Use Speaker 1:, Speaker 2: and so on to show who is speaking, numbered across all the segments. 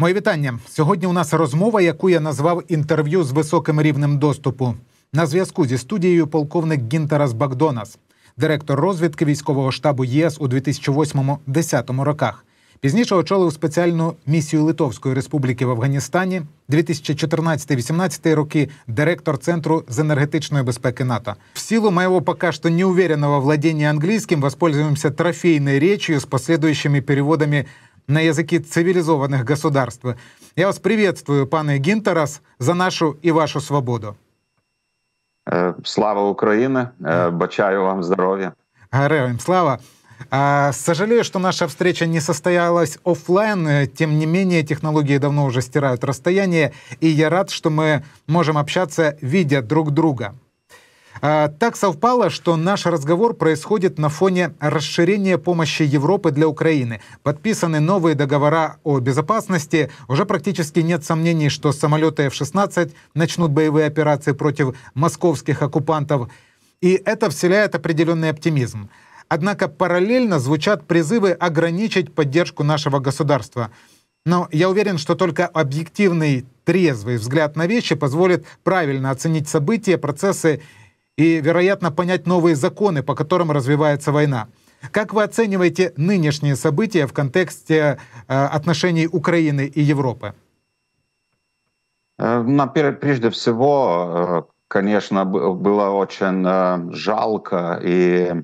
Speaker 1: Моє вітання сьогодні. У нас розмова, яку я назвав інтерв'ю з високим рівнем доступу. На зв'язку зі студією полковник Гінтерас Бакдонас, директор розвідки військового штабу ЄС у 2008-2010 роках. Пізніше очолив спеціальну місію Литовської республіки в Афганістані 2014-2018 роки директор Центру з енергетичної безпеки НАТО. В силу моего пока что неуверенного владения английским воспользуемся трофейной речью с последующими переводами на языке цивилизованных государств. Я вас приветствую, пане Гінтерас, за нашу и вашу свободу.
Speaker 2: Э, слава Украине! Э, Бачаю вам здоровья.
Speaker 1: Героям э, слава! А, сожалею, что наша встреча не состоялась офлайн. Тем не менее, технологии давно уже стирают расстояние, и я рад, что мы можем общаться, видя друг друга. А, так совпало, что наш разговор происходит на фоне расширения помощи Европы для Украины. Подписаны новые договора о безопасности. Уже практически нет сомнений, что самолеты F-16 начнут боевые операции против московских оккупантов. И это вселяет определенный оптимизм. Однако параллельно звучат призывы ограничить поддержку нашего государства. Но я уверен, что только объективный, трезвый взгляд на вещи позволит правильно оценить события, процессы и, вероятно, понять новые законы, по которым развивается война. Как вы оцениваете нынешние события в контексте э, отношений Украины и Европы?
Speaker 2: Э, прежде всего, э, конечно, было очень жалко и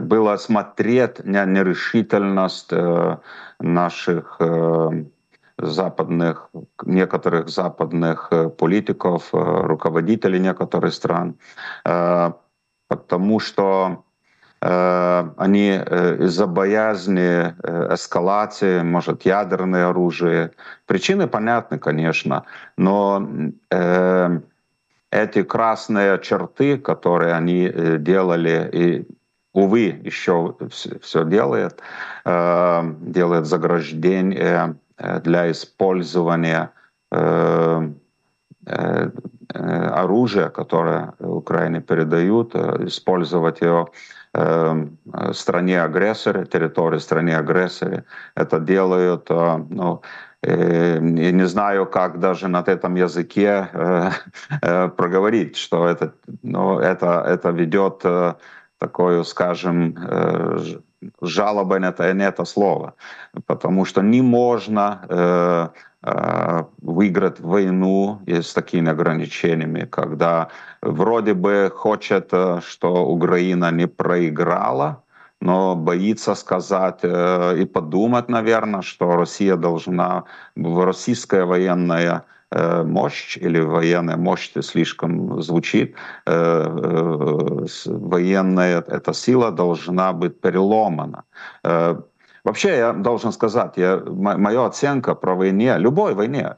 Speaker 2: было смотреть на нерешительность наших западных, некоторых западных э, политиков, э, руководителей некоторых стран, э, потому что они из-за боязни эскалации, может, ядерное оружие. Причины понятны, конечно, но эти красные черты, которые они делали и увы, еще все делает, делает заграждение Э, для использования э, э, оружия, которое Украине передают, использовать его стране-агрессоре, территории стране-агрессоре. Это делают, ну, я не знаю, как даже на этом языке проговорить, что это, ну, это, это ведет такую, скажем, жалоба это не это слово, потому что не можно э, э, выиграть войну с такими ограничениями, когда вроде бы хочет, э, что Украина не проиграла, но боится сказать э, и подумать, наверное, что Россия должна, российская военная Э, мощь или военная мощь слишком звучит. Э, э, военная эта сила должна быть переломана. Вообще, я должен сказать, я, моя оценка про войне, любой войне,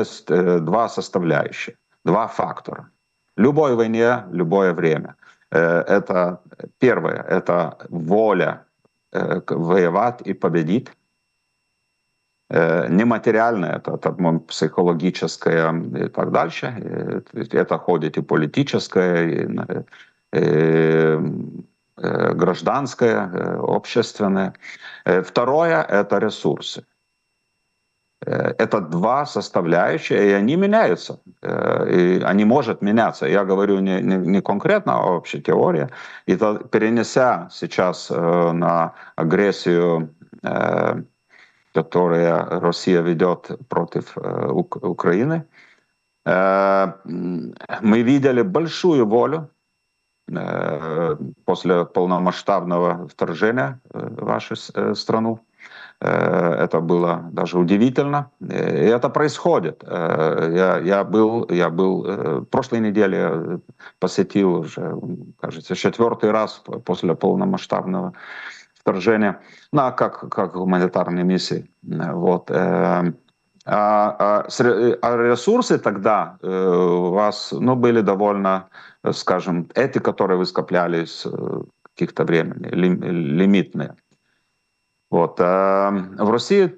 Speaker 2: есть два составляющие, два фактора. Любой войне, любое время. это первое, это воля воевать и победить. Э, нематериальное, это там, ну, психологическое и так дальше. Э, это ходит и политическое, и, и, э, гражданское, общественное. Второе — это ресурсы. Это два составляющие, и они меняются. И они могут меняться. Я говорю не, не, не конкретно, а общей теории. И перенеся сейчас на агрессию которые Россия ведет против э, Украины. Э, мы видели большую волю э, после полномасштабного вторжения в вашу страну. Это было даже удивительно. И это происходит. Я, я был, я был прошлой неделе посетил уже, кажется, четвертый раз после полномасштабного вторжения на, ну, как, как гуманитарные миссии. Вот. Э, а, а, а ресурсы тогда э, у вас ну, были довольно, скажем, эти, которые вы скопляли с э, каких-то времени, лимитные. Вот. В России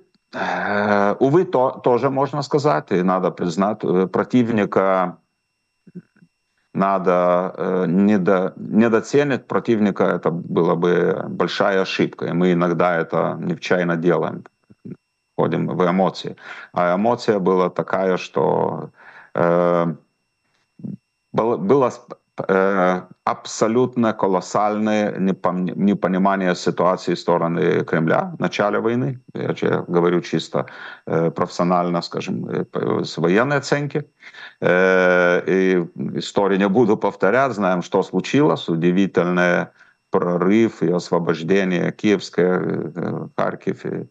Speaker 2: Увы, то, тоже можно сказать, и надо признать, противника надо э, недо, недооценить противника, это было бы большая ошибка. И мы иногда это нечаянно делаем, ходим в эмоции. А эмоция была такая, что э, было Е, абсолютно колоссальное непонимание ситуации стороны Кремля в начале войны. Я говорю чисто е, профессионально, скажем, с военной оценки. И е, историю не буду повторять, знаем, что случилось. Удивительное прорыв и освобождение Киевская, э, Харьков и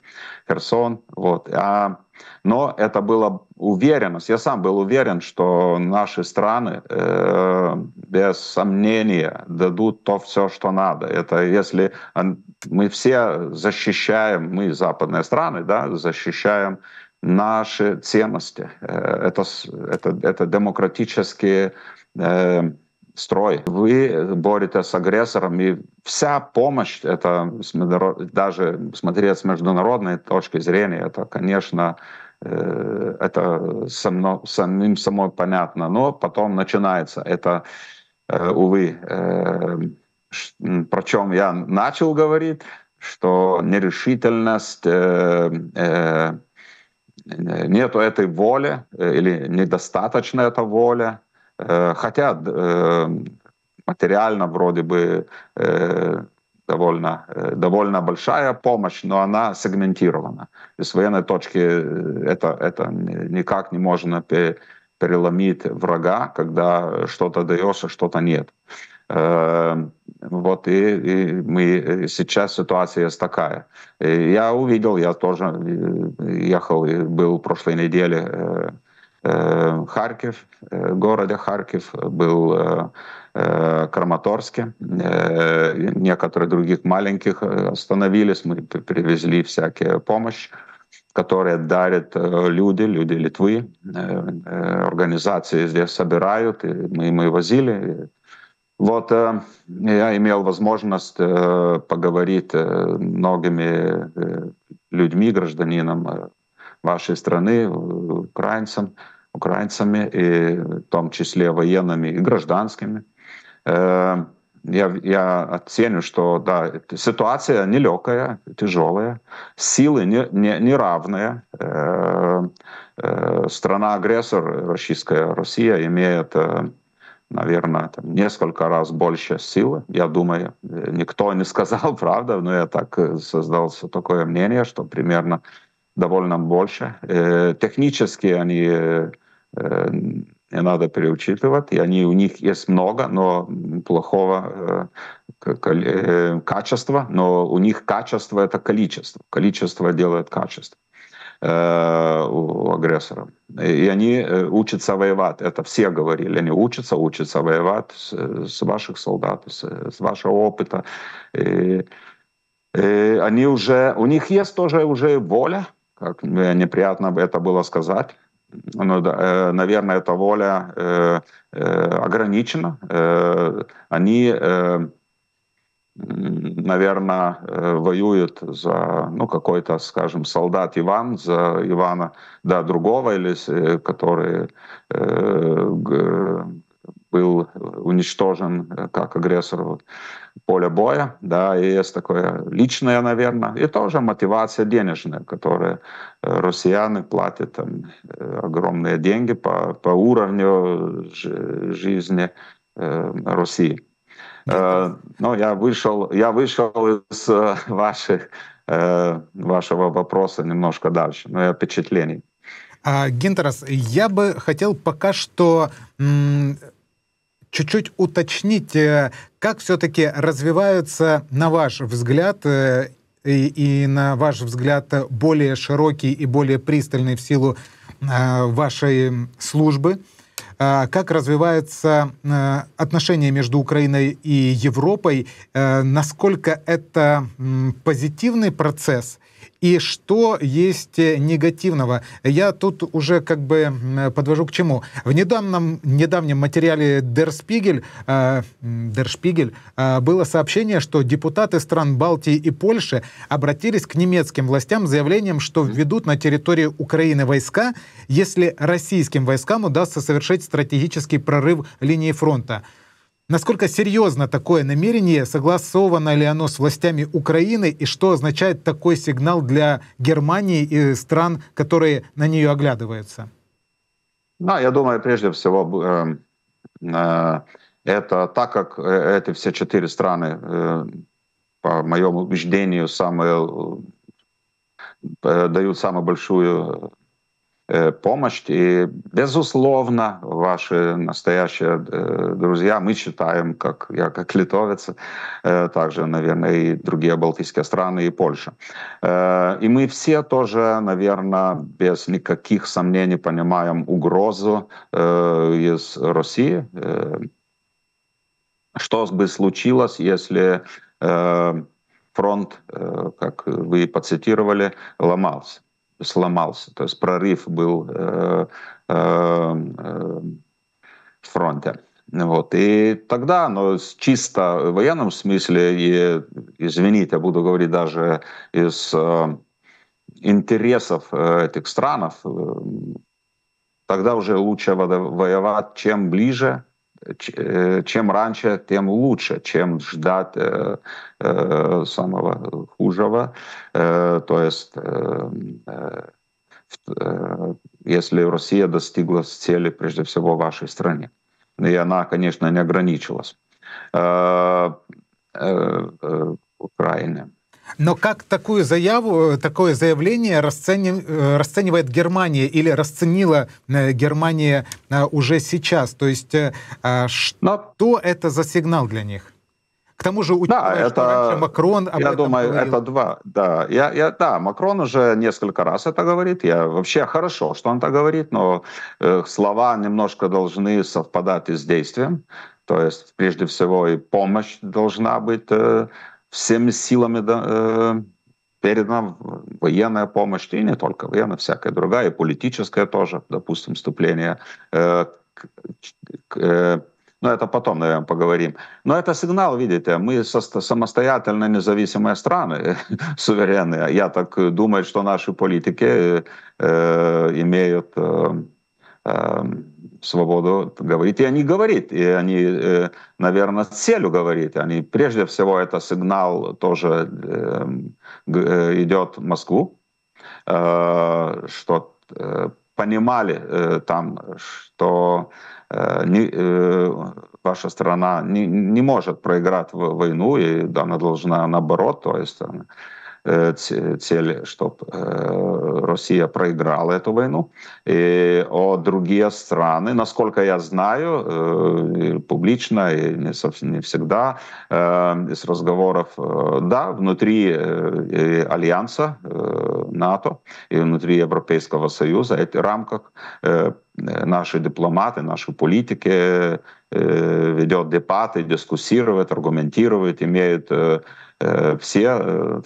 Speaker 2: Херсон. Вот. А, но это была уверенность. Я сам был уверен, что наши страны э, без сомнения дадут то все, что надо. Это если мы все защищаем, мы западные страны, да, защищаем наши ценности. Э, это, это, это демократические э, строй. Вы э, боретесь с агрессором, и вся помощь, это даже смотреть с международной точки зрения, это, конечно, э, это само, самим самой понятно, но потом начинается это, э, увы, про чем я начал говорить, что нерешительность, нету этой воли или недостаточно эта воля, Э, хотя э, материально вроде бы э, довольно, довольно большая помощь, но она сегментирована. И с военной точки это, это никак не можно переломить врага, когда что-то даешь, а что-то нет. Вот и, и мы сейчас ситуация есть такая. Я увидел, я тоже ехал, был в прошлой неделе Э, Харьков, э, города Харьков, был э, Краматорске, некоторые других маленьких остановились, мы привезли всякие помощь которые дарят люди, люди Литвы, организации здесь собирают, и мы, мы возили. Вот я имел возможность поговорить многими людьми, гражданином вашей страны, украинцам, украинцами, и в том числе военными и гражданскими. Э, я, я оценю, что да, ситуация нелегкая, тяжелая, силы не, не, неравные. Э, э, страна-агрессор, российская Россия, имеет наверное, там, несколько раз больше силы. Я думаю, никто не сказал, правда, но я так создался такое мнение, что примерно довольно больше. Технически они не э, надо переучитывать, и они, у них есть много, но плохого э, э, качества, но у них качество — это количество. Количество делает качество у агрессора. И они учатся воевать, это все говорили, они учатся, учатся воевать с, с ваших солдат, с, с вашего опыта. И, и они уже, у них есть тоже уже воля, как неприятно бы это было сказать, ну, да, э, наверное, эта воля э, э, ограничена. Э, они, э, наверное, э, воюют за ну, какой-то, скажем, солдат Иван, за Ивана да, другого, или э, который э, был уничтожен как агрессор. Вот поле боя, да, и есть такое личное, наверное, и тоже мотивация денежная, которая э, россияне платят там э, огромные деньги по, по уровню жизни э, России. Э, но я вышел, я вышел из э, ваших, э, вашего вопроса немножко дальше, но и впечатлений.
Speaker 1: А, Гентерас, я бы хотел пока что чуть-чуть уточнить, э, как все-таки развиваются, на ваш взгляд, э, и, и на ваш взгляд более широкий и более пристальный в силу э, вашей службы, как развиваются отношения между Украиной и Европой, насколько это позитивный процесс и что есть э, негативного. Я тут уже как бы подвожу к чему. В недавнем, недавнем материале Der Spiegel, э, Der Spiegel э, было сообщение, что депутаты стран Балтии и Польши обратились к немецким властям с заявлением, что введут на территории Украины войска, если российским войскам удастся совершить стратегический прорыв линии фронта. Насколько серьезно такое намерение, согласовано ли оно с властями Украины и что означает такой сигнал для Германии и стран, которые на нее оглядываются?
Speaker 2: Ну, я думаю, прежде всего, эм, э, это так как э, эти все четыре страны, э, по моему убеждению, самые, дают самую большую Э, помощь. И, безусловно, ваши настоящие э, друзья, мы считаем, как я как литовец, э, также, наверное, и другие балтийские страны, и Польша. И мы все тоже, наверное, без никаких сомнений понимаем угрозу из России. Что бы случилось, если фронт, как вы поцитировали, ломался? сломался. То есть прорыв был э, э, э, в фронте. Вот. И тогда, но чисто в военном смысле, и, извините, буду говорить даже из э, интересов э, этих странов, э, тогда уже лучше воевать чем ближе, Э, чем раньше, тем лучше, чем ждать э, э, самого хужего. Э, то есть, э, э, если Россия достигла цели, прежде всего, в вашей стране, и она, конечно, не ограничилась Украиной.
Speaker 1: Но как такую заяву, э, такое заявление расценив, э, расценивает Германия или расценила э, Германия уже сейчас? То есть а что Но... это за сигнал для них? К тому же, учитывая, да, это, что Макрон об Я этом думаю, говорил. это
Speaker 2: два, да. Я, я, да, Макрон уже несколько раз это говорит. Я вообще хорошо, что он так говорит, но э, слова немножко должны совпадать и с действием. То есть, прежде всего, и помощь должна быть э, всеми силами да, э, передана военная помощь, и не только военная, всякая другая, и политическая тоже, допустим, вступление э, к, к, э, но ну, это потом, наверное, поговорим. Но это сигнал, видите, мы самостоятельные независимые страны, суверенные. Я так думаю, что наши политики э, имеют э, Эм, свободу говорить. И они говорят, и они, э, наверное, целью говорят. Они, прежде всего, это сигнал тоже эм, э, идет в Москву, э, что понимали там, что ваша страна не, не может проиграть войну, и она должна наоборот, то есть цель, чтобы Россия проиграла эту войну. И, о другие страны, насколько я знаю, публично и не всегда из разговоров, да, внутри альянса НАТО и внутри Европейского Союза, в рамках Э, наши дипломаты, наши политики э, ведет дебаты, дискуссирует, аргументирует, имеет э, все,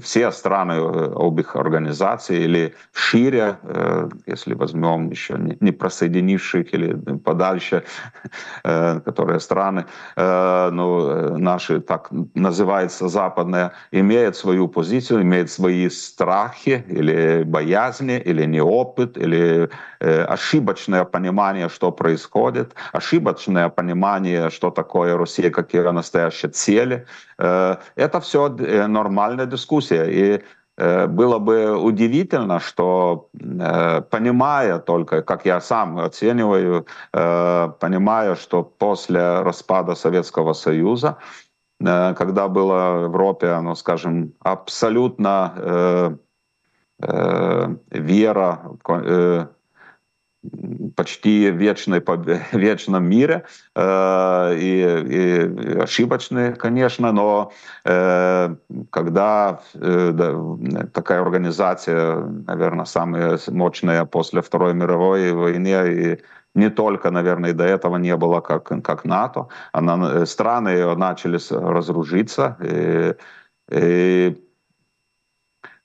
Speaker 2: все страны обеих организаций или шире, если возьмем еще не присоединивших или подальше, которые страны, ну, наши, так называется, западные имеют свою позицию, имеют свои страхи или боязни, или неопыт, или ошибки ошибочное понимание, что происходит, ошибочное понимание, что такое Россия, какие ее настоящие цели. Э, это все э, нормальная дискуссия. И э, было бы удивительно, что понимая только, как я сам оцениваю, понимая, что после распада Советского Союза, когда было в Европе, ну, скажем, абсолютно вера почти вечной, вечном мире, э, и, и ошибочны, конечно, но э, когда э, да, такая организация, наверное, самая мощная после Второй мировой войны, и не только, наверное, и до этого не было, как, как НАТО, она, э, страны начали разоружиться, и, и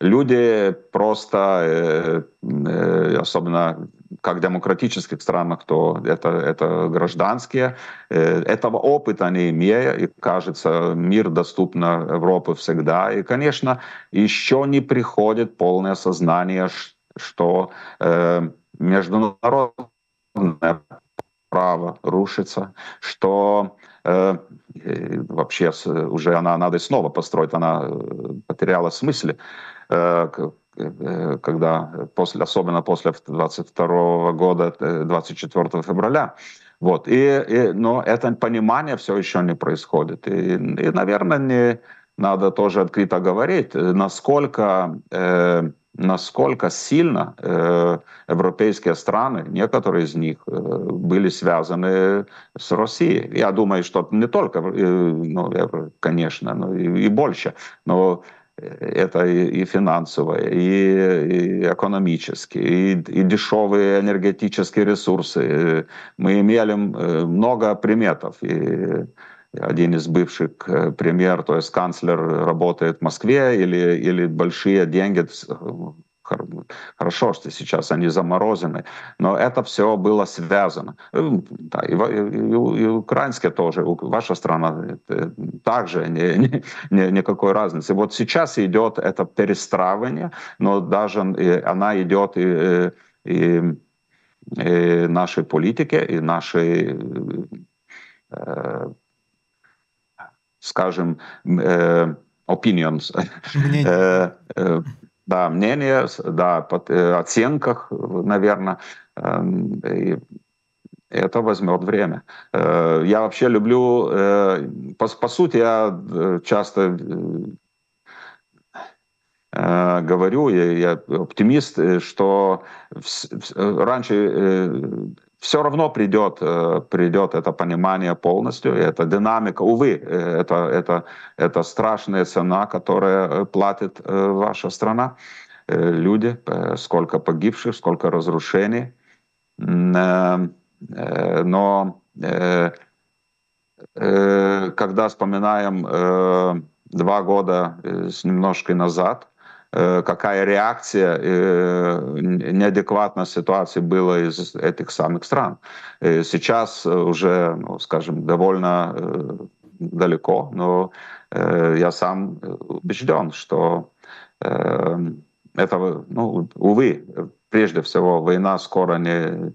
Speaker 2: люди просто, э, э, особенно как в демократических странах, то это, это гражданские. Э, этого опыта не имея, и кажется, мир доступен Европе всегда. И, конечно, еще не приходит полное сознание, что э, международное право рушится, что э, э вообще уже она надо снова построить, она э, потеряла смысл. Э, когда после, особенно после 22 года, 24 э, февраля. Вот. И, и, но это понимание все еще не происходит. И, и наверное, не надо тоже открыто говорить, насколько, э, насколько сильно э, европейские страны, некоторые из них, э, были связаны с Россией. Я думаю, что не только, э, ну, конечно, но и, и больше. Но это и, и финансовое, и, и экономические, и, и дешевые энергетические ресурсы. Мы имели э, много приметов. И один из бывших э, премьер, то есть канцлер, работает в Москве, или, или большие деньги э, Хорошо, что сейчас они заморозены, но это все было связано. Эм, да, и, и, и украинские тоже, ваша страна э, также не, не, никакой разницы. Вот сейчас идет это перестраивание, но даже э, она идет и, э, и, и нашей политике, и нашей скажем, opinions, мнение да, мнение, да, под, э, оценках, наверное. Э, эм, это возьмет время. Э, я вообще люблю, э, по, по сути, я э, часто э, э, говорю, я, я оптимист, э, что в, в, раньше все равно придет, э, придет это понимание полностью, эта динамика. Увы, э, это, это, это страшная цена, которая э, платит ваша страна, люди, сколько погибших, сколько разрушений. Но когда вспоминаем два года с немножко назад, Э, какая реакция э, неадекватной ситуации была из этих самых стран. Э, сейчас уже, ну, скажем, довольно далеко, но я сам убежден, что это, ну, увы, прежде всего, война скоро не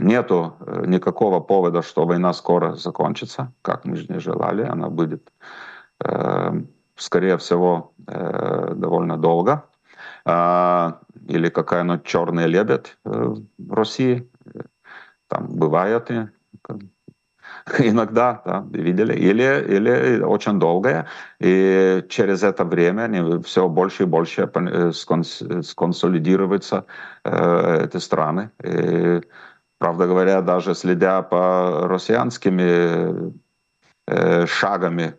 Speaker 2: нету никакого повода, что война скоро закончится, как мы же не желали, она будет скорее всего, э, довольно долго. А, или какая-нибудь черный лебедь э, в России. Там бывает и иногда, да, видели, или, или очень долгая и через это время они все больше и больше э, сконсолидируются э, эти страны. И, правда говоря, даже следя по россиянскими Э, шагами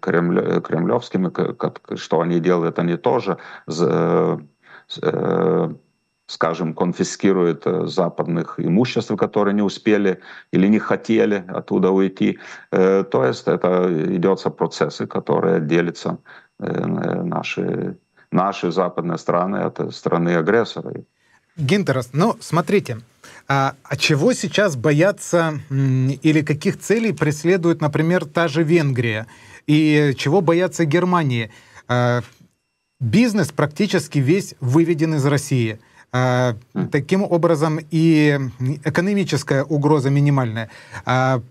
Speaker 2: кремлевскими, э, как, что они делают, они тоже, э, скажем, конфискируют западных имуществ, которые не успели или не хотели оттуда уйти. То есть это идется процессы, которые делятся наши, наши западные страны от страны агрессора.
Speaker 1: Гинтерас, ну, смотрите, а, а чего сейчас боятся или каких целей преследует, например, та же Венгрия? И чего боятся Германии? А, бизнес практически весь выведен из России. А, хм. таким образом, и экономическая угроза минимальная. А,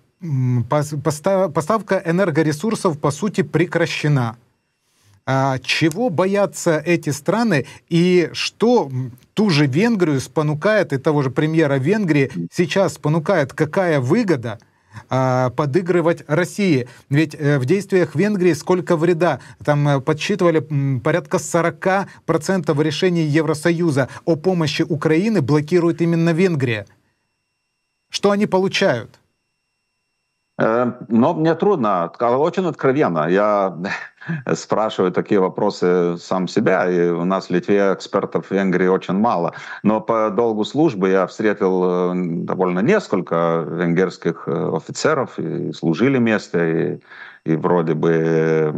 Speaker 1: поставка энергоресурсов, по сути, прекращена. А чего боятся эти страны и что ту же Венгрию спонукает, и того же премьера Венгрии сейчас спонукает, какая выгода а, – подыгрывать России. Ведь э, в действиях Венгрии сколько вреда. Там э, подсчитывали порядка 40% решений Евросоюза о помощи Украины блокирует именно Венгрия. Что они получают?
Speaker 2: Э, Но ну, мне трудно, очень откровенно. Я спрашиваю такие вопросы сам себя, и у нас в Литве экспертов в Венгрии очень мало. Но по долгу службы я встретил э, довольно несколько венгерских э, офицеров, и служили вместе, и, и вроде бы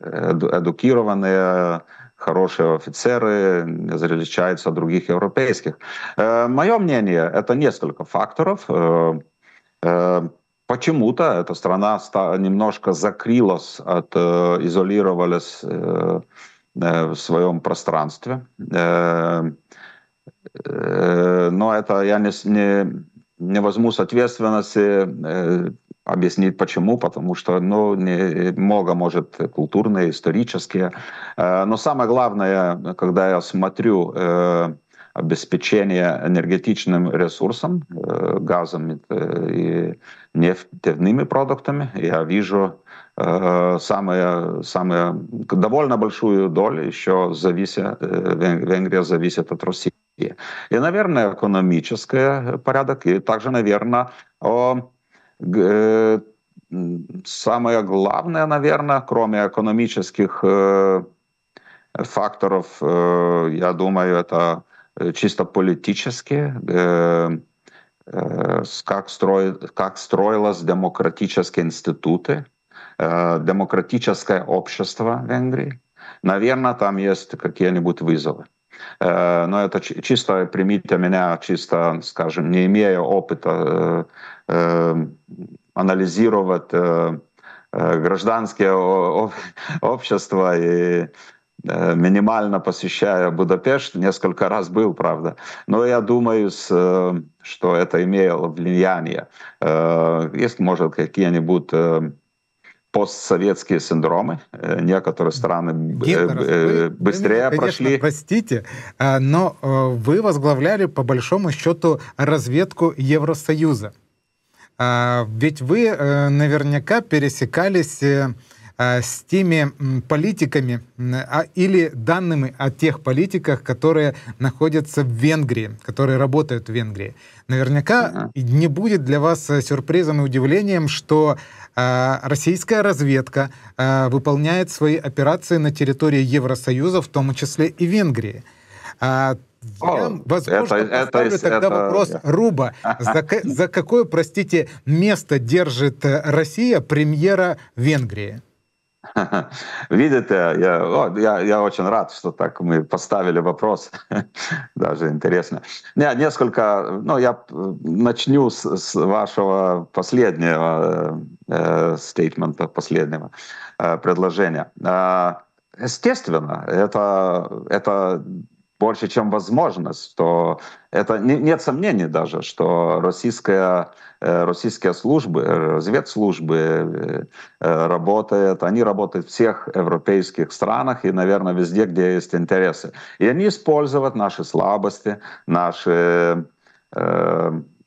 Speaker 2: э, эдукированные, хорошие офицеры, различаются от других европейских. Мое мнение, это несколько факторов. Почему-то эта страна немножко закрылась, от, э, изолировалась э, э, в своем пространстве. Но это я не, не, не возьму с ответственности объяснить почему, потому что ну, не, много может культурные, исторические. Но самое главное, когда я смотрю обеспечения энергетичным ресурсом, э, газом э, и нефтяными продуктами, я вижу самая, э, самая довольно большую долю еще зависит, Венгрия зависит от России. И, наверное, экономический порядок, и также, наверное, о, э, самое главное, наверное, кроме экономических факторов, я думаю, это Э, чисто политически, э, э, как, строй, как строились демократические институты, демократическое общество Венгрии. Наверное, там есть какие-нибудь вызовы. Но это чисто, примите меня, чисто, скажем, не имея опыта анализировать гражданское общество и Э, минимально посещая Будапешт, несколько раз был, правда, но я думаю, э, что это имело влияние. Э, есть, может, какие-нибудь постсоветские синдромы. Некоторые страны Гендеров, быстрее вы меня, конечно, прошли.
Speaker 1: Простите, но вы возглавляли по большому счету разведку Евросоюза. Ведь вы наверняка пересекались а, с теми политиками а, или данными о тех политиках, которые находятся в Венгрии, которые работают в Венгрии. Наверняка не будет для вас э, сюрпризом и удивлением, что а, российская разведка выполняет свои операции на территории Евросоюза, в том числе и Венгрии. Я, возможно, это, поставлю это, тогда это, вопрос я. Руба. За, за какое, простите, место держит э, Россия премьера
Speaker 2: Венгрии? Видите, я, я, я очень рад, что так мы поставили вопрос. Даже интересно. Не, несколько, ну, я начну с, с вашего последнего э, стейтмента, э, последнего э, предложения. Э, естественно, это, это больше, чем возможность, то это нет сомнений даже, что российская, э, российские службы, э, разведслужбы э, работают, они работают в всех европейских странах и, наверное, везде, где есть интересы. И они используют наши слабости, наши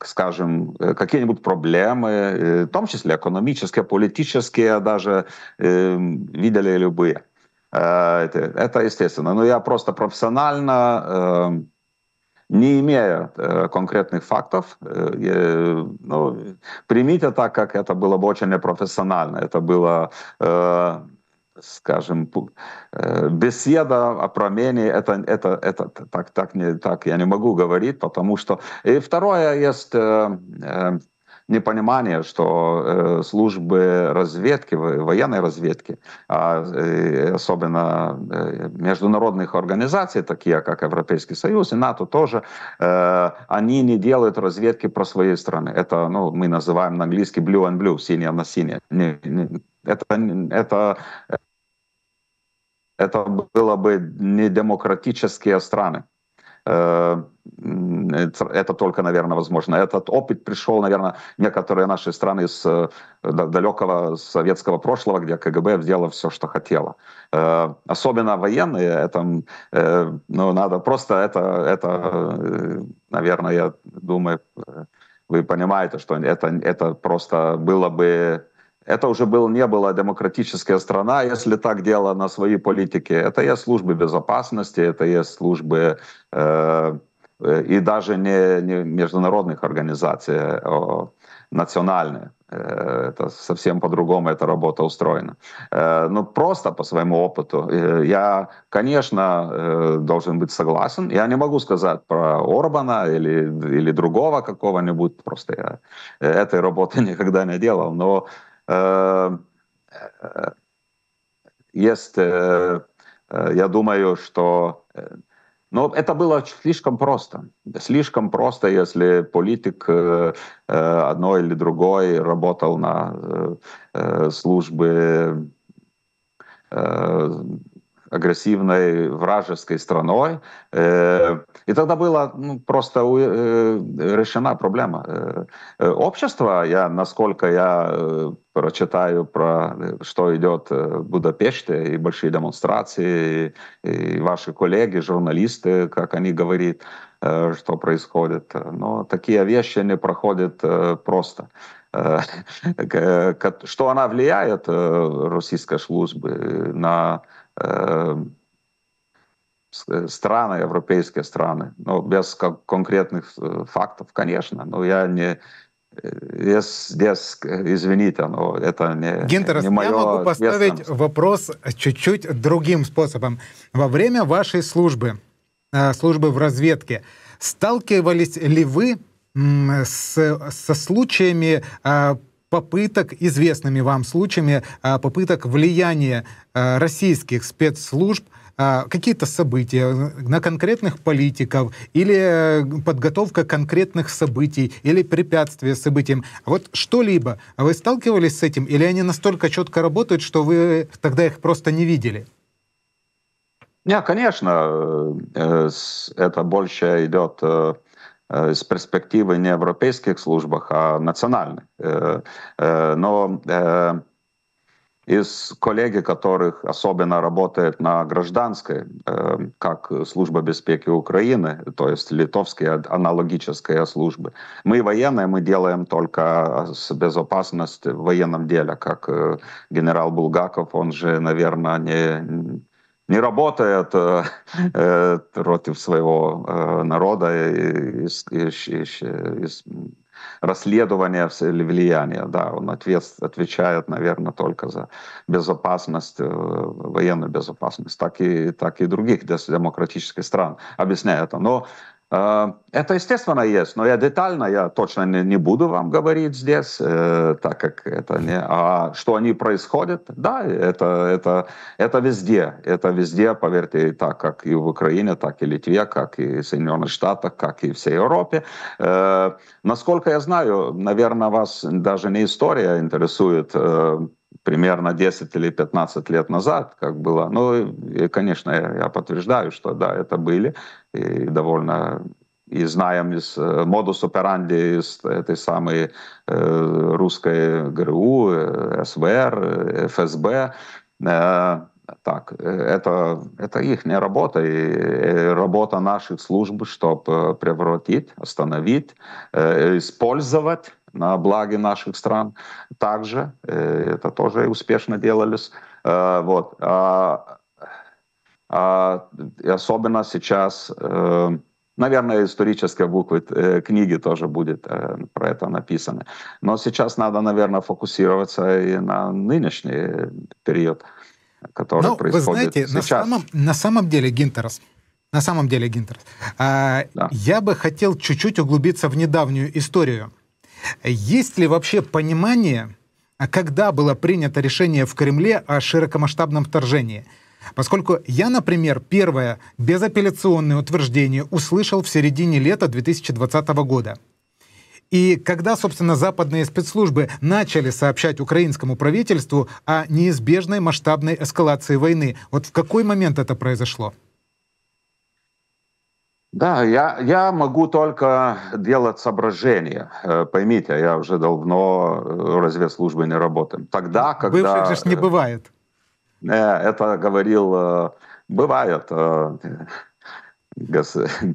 Speaker 2: скажем, какие-нибудь проблемы, в том числе экономические, политические, даже видели любые. Э, это, это естественно. Но я просто профессионально, э, не имея э, конкретных фактов, ну, примите так, как это было бы очень непрофессионально. Это было скажем, беседа о промене, это, это, это так, так, не, так я не могу говорить, потому что... И второе есть непонимание, что э, службы разведки, военной разведки, а, э, особенно э, международных организаций, такие как Европейский Союз и НАТО тоже, они не делают разведки про свои страны. Это ну, мы называем на английский blue and blue, синяя на синее. это, это, это было бы не демократические страны. Э, это только, наверное, возможно. Этот опыт пришел, наверное, некоторые наши страны с э, далекого советского прошлого, где КГБ делало все, что хотело. Э, особенно военные, это, ну, надо просто это, это, наверное, я думаю, вы понимаете, что это, это просто было бы это уже был, не была демократическая страна, если так делала на свои политики. Это есть службы безопасности, это есть службы э, и даже не, не международных организаций, а национальные. Э, это совсем по-другому эта работа устроена. Э, Но ну, просто по своему опыту я, конечно, должен быть согласен. Я не могу сказать про Орбана или, или другого какого-нибудь. Просто я этой работы никогда не делал. Но Э, э, э, есть, я думаю, что... Но это было слишком просто. Слишком просто, если политик одной или другой работал на службы агрессивной вражеской страной. Э, и тогда была ну, просто э, решена проблема. Э, общество, я, насколько я прочитаю про что идет в Будапеште, и большие демонстрации, и, ваши коллеги, журналисты, как они говорят, что происходит. Но такие вещи не проходят просто что она влияет, российской службы, на Эм, э, страны, европейские страны, но ну, без конкретных э, фактов, конечно. Но я не, я э, здесь, извините, но это не Гинтерес, не мое я могу поставить
Speaker 1: вопрос чуть-чуть другим способом. Во время вашей службы, службы в разведке, сталкивались ли вы с, со случаями попыток, известными вам случаями, а, попыток влияния а, российских спецслужб а, какие-то события на конкретных политиков или э, подготовка конкретных событий или препятствия событиям. Вот что-либо. Вы сталкивались с этим или они настолько четко работают, что вы тогда их просто не видели?
Speaker 2: Не, конечно, э, э, это больше идет Э, с перспективы не европейских службах, а национальных. Э, э, но из коллеги, которых особенно работает на гражданской, как служба безопеки Украины, то есть литовские аналогические службы. Мы военные, мы делаем только безопасность в военном деле, как генерал Булгаков, он же, наверное, не, не работает э, э, против своего э, народа и, и, и, и, расследования или влияния. Да, он ответ, отвечает, наверное, только за безопасность, э, военную безопасность, так и, так и других демократических стран, объясняет это. Но Э, это, естественно, есть, но я детально я точно не, не буду вам говорить здесь, э, так как это не... А что они происходят, да, это, это, это везде. Это везде, поверьте, так как и в Украине, так и Литве, как и в Соединенных Штатах, как и всей Европе. Э, насколько я знаю, наверное, вас даже не история интересует, э, примерно 10 или 15 лет назад, как было. Ну, и, конечно, я подтверждаю, что да, это были, и довольно и знаем из э, модус операнди из этой самой э, русской ГРУ, э, СВР, э, ФСБ. Э, так, это, это их не работа, и работа наших служб, чтобы превратить, остановить, э, использовать на благо наших стран также. Э, это тоже успешно делались э, Вот. А, а, особенно сейчас, э, наверное, историческая буква книги тоже будет про это написано. Но сейчас надо, наверное, фокусироваться и на нынешний период, который Но, ну, происходит вы знаете, сейчас. На самом,
Speaker 1: на самом деле, Гинтерс, на самом деле, Гинтерс, да. я бы хотел чуть-чуть углубиться в недавнюю историю. Есть ли вообще понимание, а когда было принято решение в Кремле о широкомасштабном вторжении? Поскольку я, например, первое безапелляционное утверждение услышал в середине лета 2020 года. И когда, собственно, западные спецслужбы начали сообщать украинскому правительству о неизбежной масштабной эскалации войны, вот в какой момент это произошло?
Speaker 2: Да, я, я могу только делать соображения. Э, поймите, я уже давно э, разведслужбы не работаю. Тогда, когда... Бывших же не бывает. Э, это говорил... Бывает.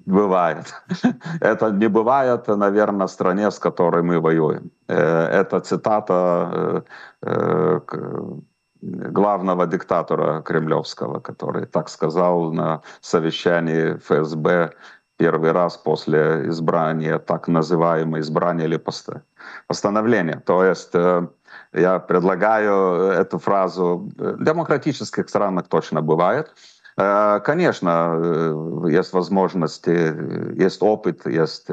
Speaker 2: Бывает. Это не бывает, наверное, в стране, с которой мы воюем. Это цитата главного диктатора кремлевского, который так сказал на совещании ФСБ первый раз после избрания, так называемое избрания или постановление. То есть э, я предлагаю эту фразу, э, в демократических странах точно бывает, э, Конечно, есть возможности, есть опыт, есть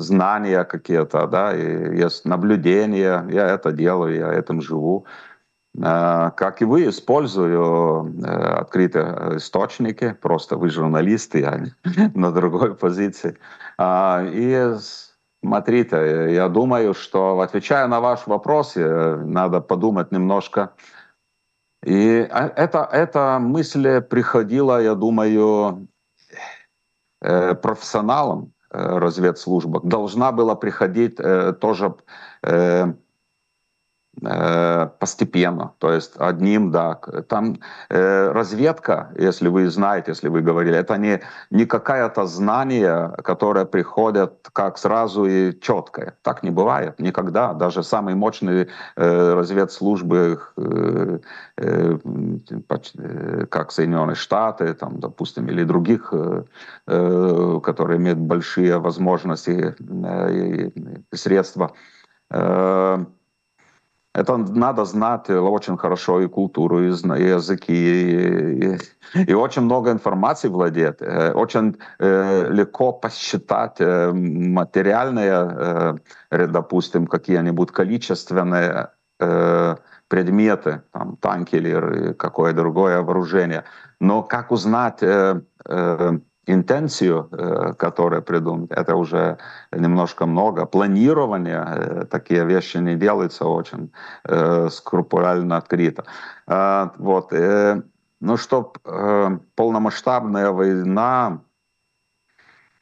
Speaker 2: знания какие-то, да, и есть наблюдения. Я это делаю, я этим живу. Э, как и вы, использую э, открытые э, источники, просто вы журналисты, я на другой позиции. А, и смотрите, я думаю, что отвечая на ваш вопрос, надо подумать немножко. И а, эта, эта мысль приходила, я думаю, профессионалам разведслужб. Должна была приходить тоже постепенно, то есть одним, да. Там э, разведка, если вы знаете, если вы говорили, это не, не какое-то знание, которое приходит как сразу и четкое. Так не бывает никогда. Даже самые мощные э, разведслужбы, э, э, э как Соединенные Штаты, там, допустим, или других, э, э которые имеют большие возможности э, и э, средства, э, это надо знать очень хорошо и культуру, и, языки, и, и, и очень много информации владеть. Э, очень э, легко посчитать э, материальные, э, допустим, какие-нибудь количественные э, предметы, там, танки или э, какое-то другое вооружение. Но как узнать... Э, э, интенцию, э, которая придумать, это уже немножко много. Планирование, э, такие вещи не делаются очень э, скрупулярно открыто. А, вот. Ну, чтобы полномасштабная война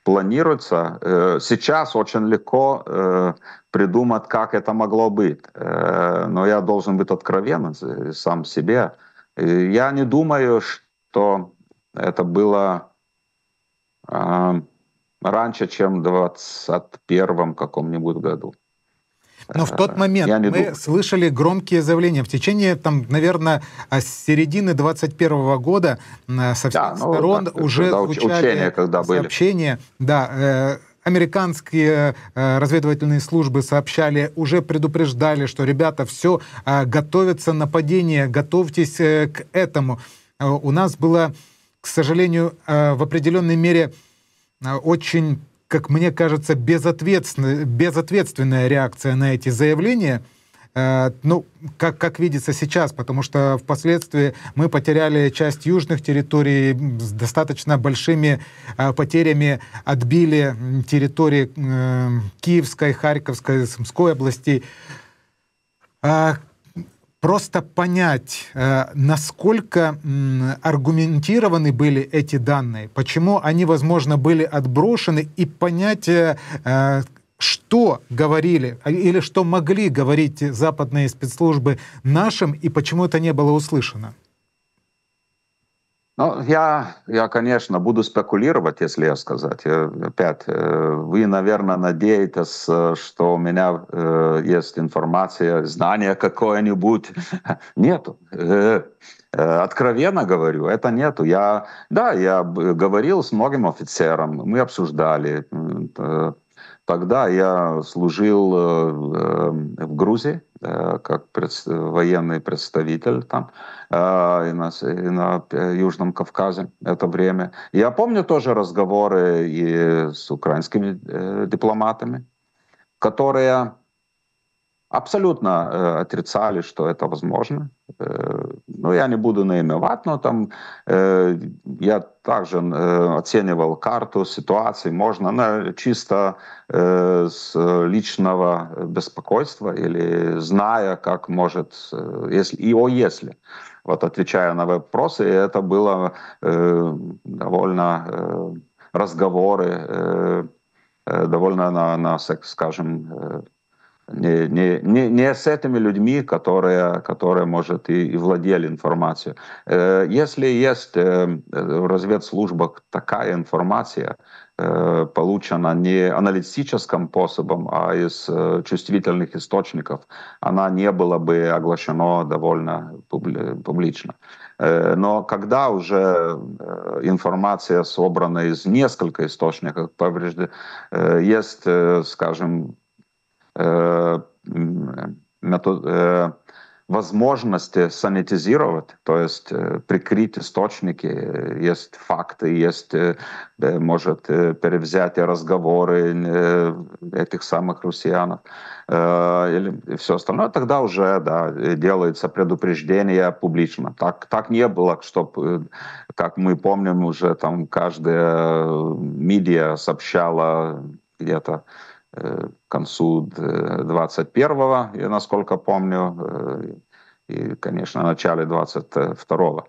Speaker 2: планируется, сейчас очень легко придумать, как это могло быть. Но я должен быть откровенен сам себе. Я не думаю, что это было а, раньше, чем в 2021 каком-нибудь году.
Speaker 1: Но в тот э, момент мы думаю. слышали громкие заявления. В течение, там, наверное, а, с середины 21 года а, со всех да, ну, сторон ну, да, уже звучали учения, когда были. сообщения. Да, э, американские э, разведывательные службы сообщали, уже предупреждали, что, ребята, все, э, готовится нападение, готовьтесь э, к этому. Э, у нас было к сожалению, э, в определенной мере э, очень, как мне кажется, безответственная, безответственная реакция на эти заявления э, — ну, как, как видится сейчас, потому что впоследствии мы потеряли часть южных территорий с достаточно большими э, потерями, отбили территории э, Киевской, Харьковской, Сумской областей. А просто понять, э, насколько аргументированы были эти данные, почему они, возможно, были отброшены, и понять, э, э, что говорили а, или что могли говорить западные спецслужбы нашим, и почему это не было услышано.
Speaker 2: Ну, я, я, конечно, буду спекулировать, если я сказать. Э, опять, э, вы, наверное, надеетесь, э, что у меня есть информация, знание какое-нибудь. Нету. Откровенно говорю, это нету. Я, да, я говорил с многим офицером, мы обсуждали. Тогда я служил в Грузии, Э, как пред, военный представитель там а, и на, и на э, Южном Кавказе это время. Я помню тоже разговоры и с украинскими э, дипломатами, которые абсолютно отрицали, что это возможно, ну, я не буду наименовать, но там э, я также э, оценивал карту ситуации. Можно ну, чисто э, с личного беспокойства или зная, как может, э, если, и о если. Вот отвечая на вопросы, это было э, довольно э, разговоры, э, э довольно на, на, скажем, э, не, не, не, не с этими людьми, которые, которые может, и, и владели информацией. Э, если есть э, э, в разведслужбах такая информация, получена не аналитическим способом, а из чувствительных источников, она не была бы оглашена довольно публично. Но когда уже информация собрана из нескольких источников, поврежд есть, скажем, Э, э, возможности санитизировать, то есть э, прикрыть источники, есть факты, есть, может, перевзятие разговоры этих самых россиян или все остальное, тогда уже да, делается предупреждение публично. Так, так не было, чтобы, как мы помним, уже там каждая медиа сообщала где-то к концу 21-го, э, я насколько помню, э, и, конечно, в начале 22-го.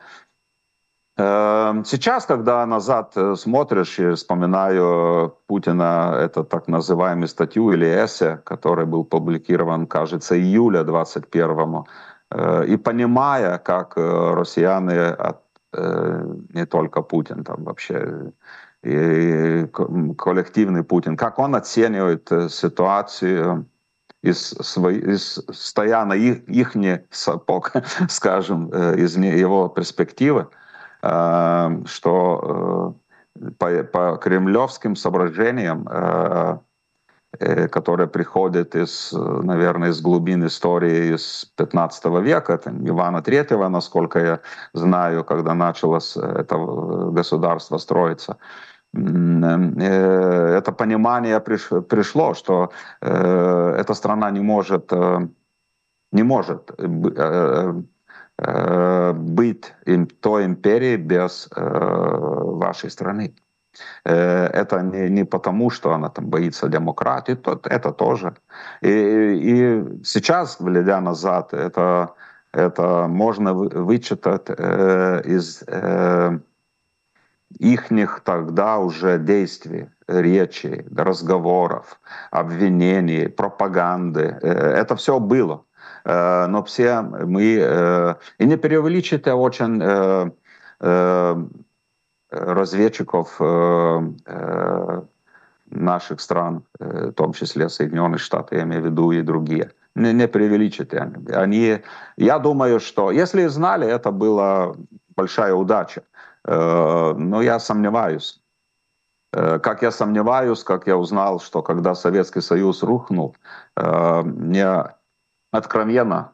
Speaker 2: Э, сейчас, когда назад смотришь, и вспоминаю Путина, это так называемую статью или эссе, который был публикован, кажется, июля 21 и понимая, как россияне, от, не только Путин, там вообще и коллективный Путин, как он оценивает э, ситуацию э, из, из стоя на их, их сапог, скажем, э, из его перспективы, что по, по кремлевским соображениям Э, которые приходят из, э, наверное, из глубин истории из 15 века, там, Ивана III, насколько я знаю, когда началось э, это государство строиться. Эм, это понимание пришло, что эта страна не может, не может быть той империей без вашей страны. Э, это не, не потому, что она там боится демократии, то, это тоже. И, и сейчас, глядя назад, это, это можно вычитать э, из э, их тогда уже действий, речи, разговоров, обвинений, пропаганды. Э, это все было. Э, но все мы... И не преувеличите а очень разведчиков э, э, наших стран, э, в том числе Соединенных Штатов, я имею в виду и другие. Не, не преувеличите они. они. Я думаю, что если знали, это была большая удача. Но я сомневаюсь. Как я сомневаюсь, как я узнал, что когда Советский Союз рухнул, мне откровенно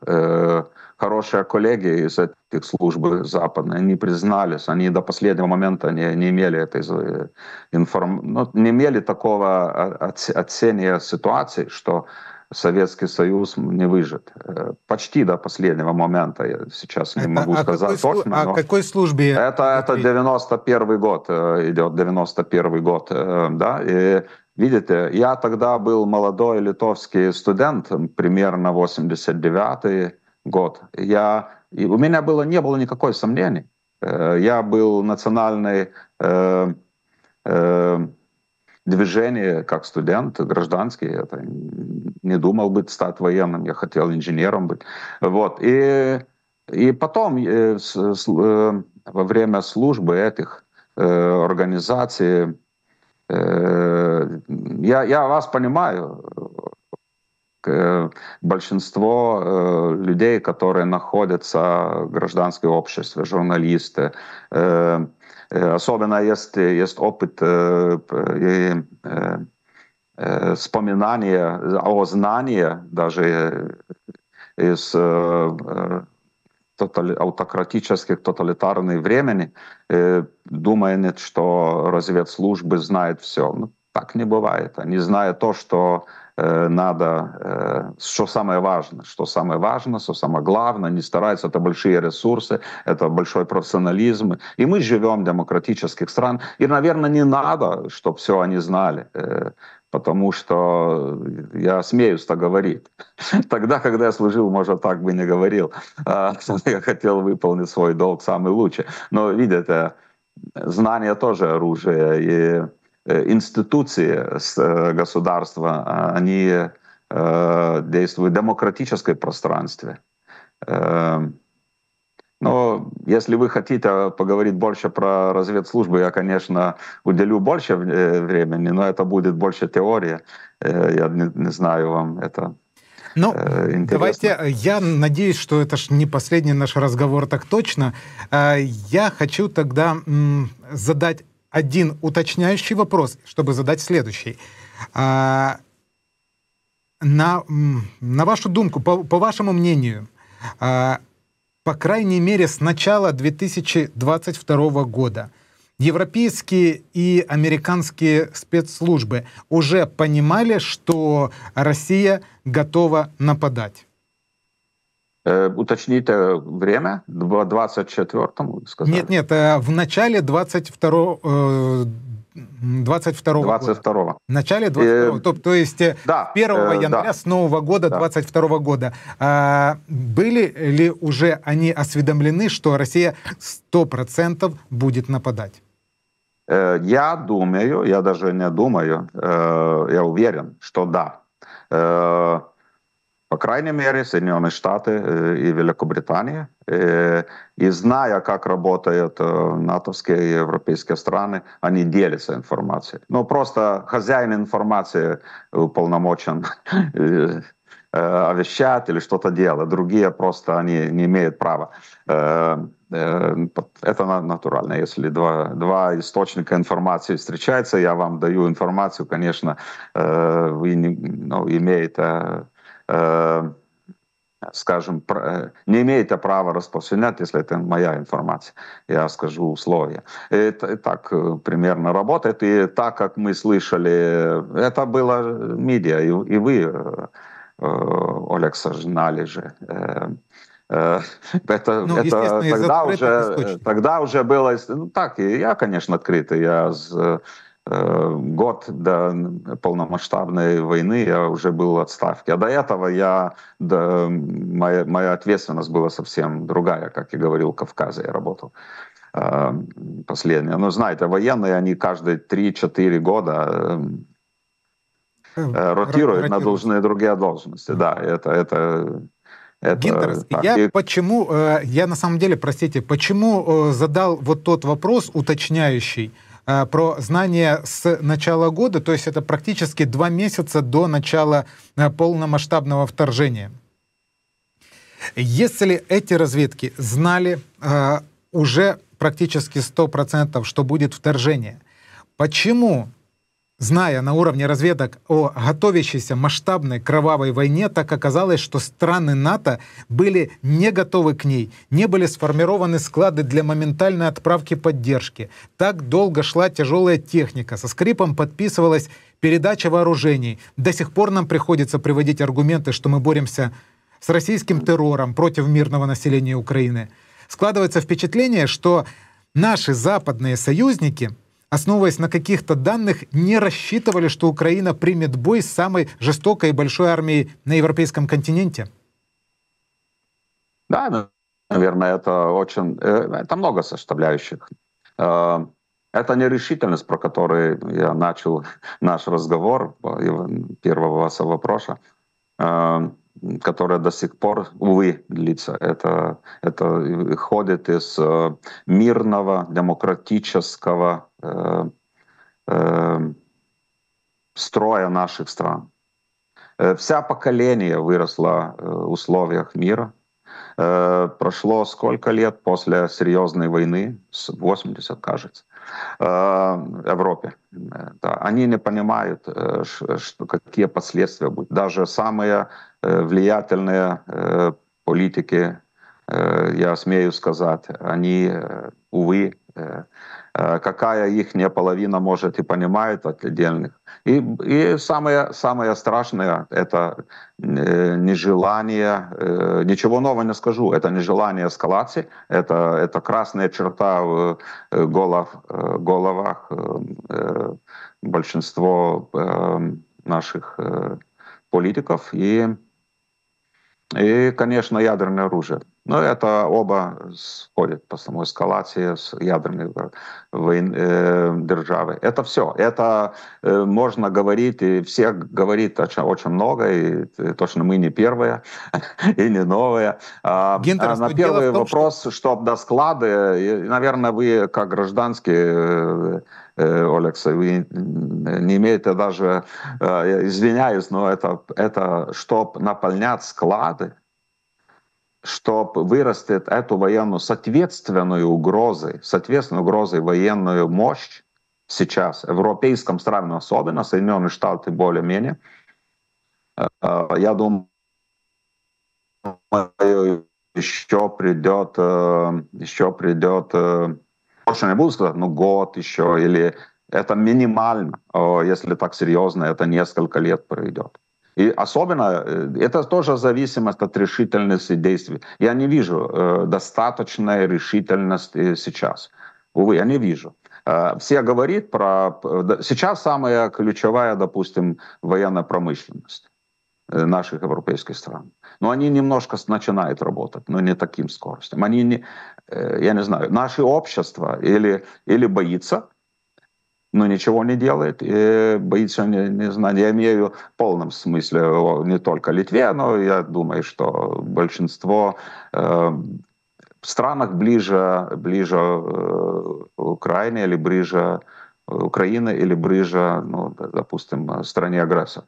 Speaker 2: хорошие коллеги из этих служб западной, они признались, они до последнего момента не, не имели этой э, информ... ну, не имели такого а, оценивания ситуации, что Советский Союз не выжит. Э, почти до последнего момента, я сейчас не это, могу а сказать какой, точно. А но какой службе? Это, это 91 год, э, идет 91 год, да, и Видите, я тогда был молодой литовский студент, примерно 89 год. Я, и у меня было, не было никакой сомнений. Э, я был национальный э, э, движение как студент, гражданский, я не думал быть стать военным, я хотел инженером быть. Вот. И, и потом э, с, с, э, во время службы этих э, организаций э, я, я вас понимаю, Э, большинство э, людей, которые находятся в гражданском обществе, журналисты, э, особенно если есть опыт и вспоминания о знании даже из тотали, тоталитарных времени, э, что разведслужбы знают все. Ну, так не бывает. Они знают то, что Э, надо, э, что самое важное, что самое важное, что самое главное, не стараются, это большие ресурсы, это большой профессионализм. И мы живем в демократических стран. И, наверное, не надо, чтобы все они знали э, потому что я смеюсь так говорить. Тогда, когда я служил, может, так бы не говорил. А, я хотел выполнить свой долг самый лучший. Но, видите, знание тоже оружие. И Э, институции э, государства, а они э, действуют в демократическом пространстве. Эм, но если вы хотите поговорить больше про разведслужбы, я, конечно, уделю больше времени, но это будет больше теория. Я не, не знаю вам это. Ну, Интересно. давайте,
Speaker 1: я надеюсь, что это ж не последний наш разговор так точно. Я хочу тогда задать один уточняющий вопрос, чтобы задать следующий. А, на, на вашу думку, по, по вашему мнению, а, по крайней мере, с начала 2022 года европейские и американские спецслужбы уже понимали, что Россия готова нападать?
Speaker 2: Э, Уточните время, в 24-м, сказали. Нет,
Speaker 1: нет, э, в начале 22 22 -го
Speaker 2: 22 -го. года.
Speaker 1: В начале 22 э, то, то есть э, да, 1 э, января да. с нового года да. 22 -го года. А, были ли уже они осведомлены, что Россия 100% будет нападать?
Speaker 2: Э, я думаю, я даже не думаю, э, я уверен, что да. Э, по крайней мере, Соединенные Штаты и Великобритания. И зная, как работают натовские и европейские страны, они делятся информацией. Ну, просто хозяин информации уполномочен вещать или что-то делать. Другие просто они не имеют права. Это натурально. Если два, два источника информации встречаются, я вам даю информацию, конечно, вы не, ну, имеете Э, скажем, э, не имеет права распространять, если это моя информация. Я скажу условия. Это так э, примерно работает. И так, как мы слышали, это было медиа, и, и вы, Олег, знали же. Это, ну, это тогда, уже, тогда уже было... Ну, так, я, конечно, открытый. Я с Э, год до полномасштабной войны я уже был в отставке. А до этого я, до, моя, моя ответственность была совсем другая, как я говорил, в Кавказе я работал э, последнее. Ну, знаете, военные, они каждые 3-4 года э, э, ротируют на должные другие должности. Да, это, это это, Гинтерс, я и...
Speaker 1: почему, я на самом деле, простите, почему задал вот тот вопрос уточняющий, Э, про знания с начала года, то есть это практически два месяца до начала э, полномасштабного вторжения. Если эти разведки знали э, уже практически 100%, что будет вторжение, почему Зная на уровне разведок о готовящейся масштабной кровавой войне, так оказалось, что страны НАТО были не готовы к ней, не были сформированы склады для моментальной отправки поддержки. Так долго шла тяжелая техника, со скрипом подписывалась передача вооружений. До сих пор нам приходится приводить аргументы, что мы боремся с российским террором против мирного населения Украины. Складывается впечатление, что наши западные союзники — основываясь на каких-то данных, не рассчитывали, что Украина примет бой с самой жестокой и большой армией на европейском континенте?
Speaker 2: Да, ну, наверное, это очень... Э, это много составляющих. Э, это нерешительность, про которую я начал наш разговор э, первого вопроса которая до сих пор, увы, длится. Это, это ходит из э, мирного, демократического э, э, строя наших стран. Э, вся поколение выросло э, в условиях мира. Прошло сколько лет после серьезной войны? 80, кажется, в Европе. Да, они не понимают, э, что, какие последствия будут. Даже самые э, влиятельные э, политики, я смею сказать, они, увы, Э, какая их половина может и понимает от отдельных. И, и самое, самое страшное — это э, нежелание, э, ничего нового не скажу, это нежелание эскалации, это, это красная черта в голов, головах большинство наших политиков. И и, конечно, ядерное оружие. Но это оба сходят по самой эскалации с ядерной э, войн, э, державы. Это все. Это э, можно говорить, и все говорит очень, очень много, и, и э, точно мы не первые, и не новые. А, а, а на первый том, вопрос, что... что до склады, и, наверное, вы как гражданские э, Э, Олекса. Вы не имеете даже, э, извиняюсь, но это, это чтобы наполнять склады, чтобы вырастить эту военную с ответственной угрозой, с ответственной угрозой военную мощь сейчас, в европейском стране особенно, Соединенные Штаты более-менее, э, я думаю, еще придет, еще придет точно не буду сказать, но ну, год еще или это минимально, если так серьезно, это несколько лет пройдет. И особенно э, это тоже зависимость от решительности действий. Я не вижу э, достаточной решительности сейчас. Увы, я не вижу. Э, все говорят про... Сейчас самая ключевая, допустим, военная промышленность э, наших европейских стран. Но они немножко начинают работать, но не таким скоростью. Они не, Э, я не знаю, наше общество или, или боится, но ничего не делает, и боится, не, не знаю, я имею в полном смысле не только Литве, но я думаю, что большинство э, в странах ближе, ближе э, Украине или ближе Украины или ближе, ну, допустим, э, стране агрессор,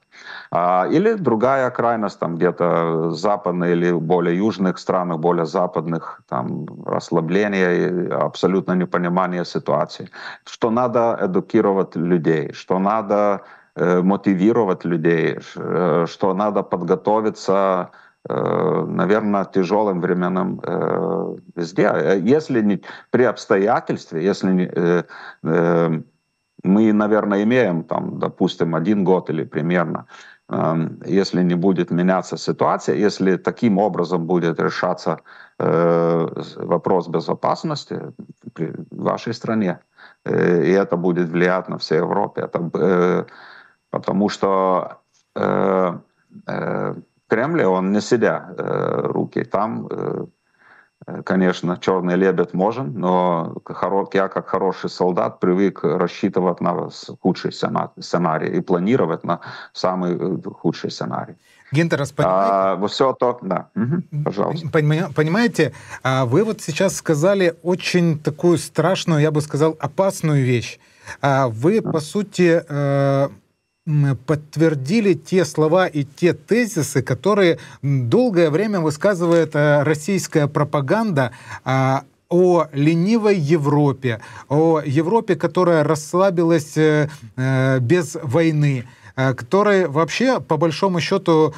Speaker 2: а Или другая крайность, там где-то западные или более южных странах, более западных, там расслабление, абсолютно непонимание ситуации. Что надо эдукировать людей, что надо э, мотивировать людей, э, что надо подготовиться э, наверное, тяжелым временам э, везде. Если не при обстоятельстве, если не, э, мы, наверное, имеем, там, допустим, один год или примерно, эм, если не будет меняться ситуация, если таким образом будет решаться э, вопрос безопасности в вашей стране, э, и это будет влиять на всю Европе, это, э, потому что Кремль, он не сидя руки, там Э, конечно, черный лебедь можем, но я как хороший солдат привык рассчитывать на худший сценарий и планировать на самый э, худший сценарий. Гинтер, понимаете? А, все то, да. Угу, пожалуйста.
Speaker 1: Понимаете, а вы вот сейчас сказали очень такую страшную, я бы сказал, опасную вещь. А вы, по сути, э, подтвердили те слова и те тезисы, которые долгое время высказывает э, российская пропаганда а, о ленивой Европе, о Европе, которая расслабилась э, э, без войны которой вообще, по большому счету,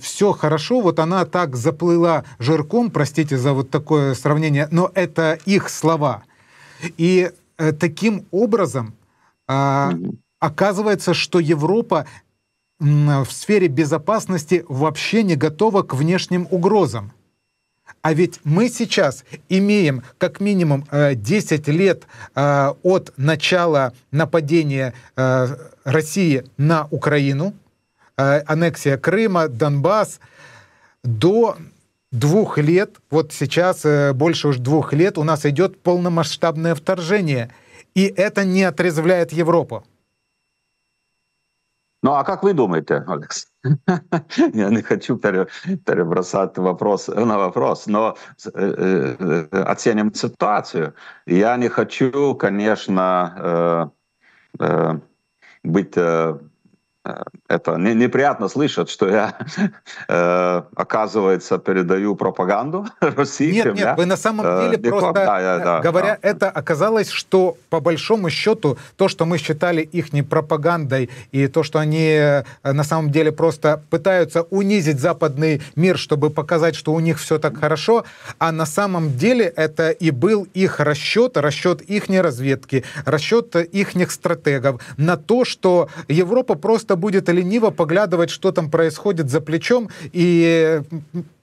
Speaker 1: все хорошо. Вот она так заплыла жирком, простите за вот такое сравнение, но это их слова. И таким образом а, Оказывается, что Европа в сфере безопасности вообще не готова к внешним угрозам. А ведь мы сейчас имеем как минимум 10 э, лет э, от начала нападения э, России на Украину, аннексия Крыма, Донбасс, до двух лет, вот сейчас больше уж двух лет у нас идет полномасштабное вторжение. И это не отрезвляет Европу.
Speaker 2: Ну а как вы думаете, Алекс? Я не хочу перебросать вопрос на вопрос, но э, э, э, оценим ситуацию. Я не хочу, конечно, быть Э, это не, неприятно слышать, что я, э, оказывается, передаю пропаганду России. Нет, Кремля. нет, вы на самом э, деле э, просто, да, да, э, да, говоря да.
Speaker 1: это, оказалось, что по большому счету то, что мы считали их не пропагандой, и то, что они на самом деле просто пытаются унизить западный мир, чтобы показать, что у них все так хорошо, а на самом деле это и был их расчет, расчет их разведки, расчет их стратегов на то, что Европа просто просто будет лениво поглядывать, что там происходит за плечом, и